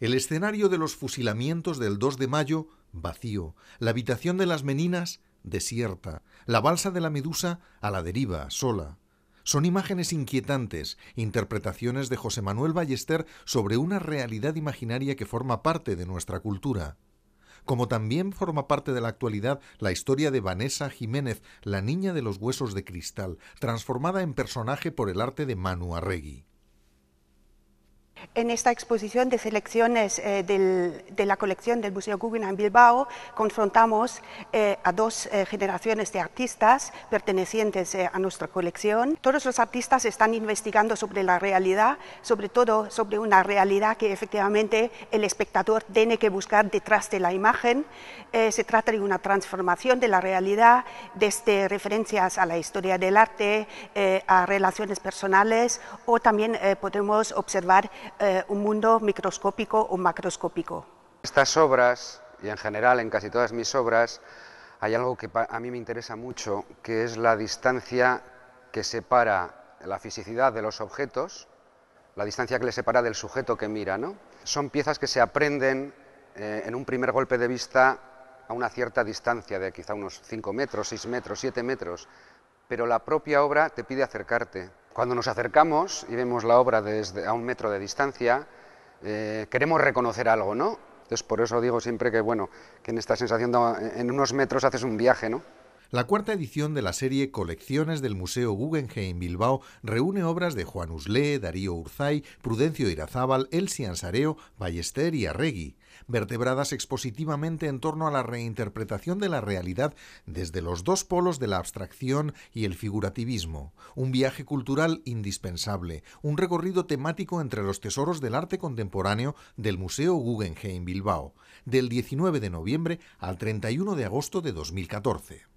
El escenario de los fusilamientos del 2 de mayo, vacío. La habitación de las meninas, desierta. La balsa de la medusa, a la deriva, sola. Son imágenes inquietantes, interpretaciones de José Manuel Ballester sobre una realidad imaginaria que forma parte de nuestra cultura. Como también forma parte de la actualidad la historia de Vanessa Jiménez, la niña de los huesos de cristal, transformada en personaje por el arte de Manu Arregui. En esta exposición de selecciones eh, de la colección del Museo Guggenheim Bilbao confrontamos eh, a dos eh, generaciones de artistas pertenecientes a nuestra colección. Todos los artistas están investigando sobre la realidad, sobre todo sobre una realidad que efectivamente el espectador tiene que buscar detrás de la imagen. se trata de una transformación de la realidad desde referencias a la historia del arte, a relaciones personales o también podemos observar eh, un mundo microscópico o macroscópico. Estas obras, y en general en casi todas mis obras, hay algo que a mí me interesa mucho, que es la distancia que separa la fisicidad de los objetos, la distancia que le separa del sujeto que mira. Son piezas que se aprenden eh, en un primer golpe de vista a una cierta distancia de quizá unos 5 metros, 6 metros, 7 metros, pero la propia obra te pide acercarte. Cuando nos acercamos y vemos la obra desde a un metro de distancia, eh, queremos reconocer algo, ¿no? Entonces, por eso digo siempre que, bueno, que en esta sensación, en unos metros haces un viaje, ¿no? La cuarta edición de la serie Colecciones del Museo Guggenheim Bilbao reúne obras de Juan Uslé, Darío Urzay, Prudencio Irazábal, Elsie Ansareo, Ballester y Arregui, vertebradas expositivamente en torno a la reinterpretación de la realidad desde los dos polos de la abstracción y el figurativismo, un viaje cultural indispensable, un recorrido temático entre los tesoros del arte contemporáneo del Museo Guggenheim Bilbao, del 19 de noviembre al 31 de agosto de 2014.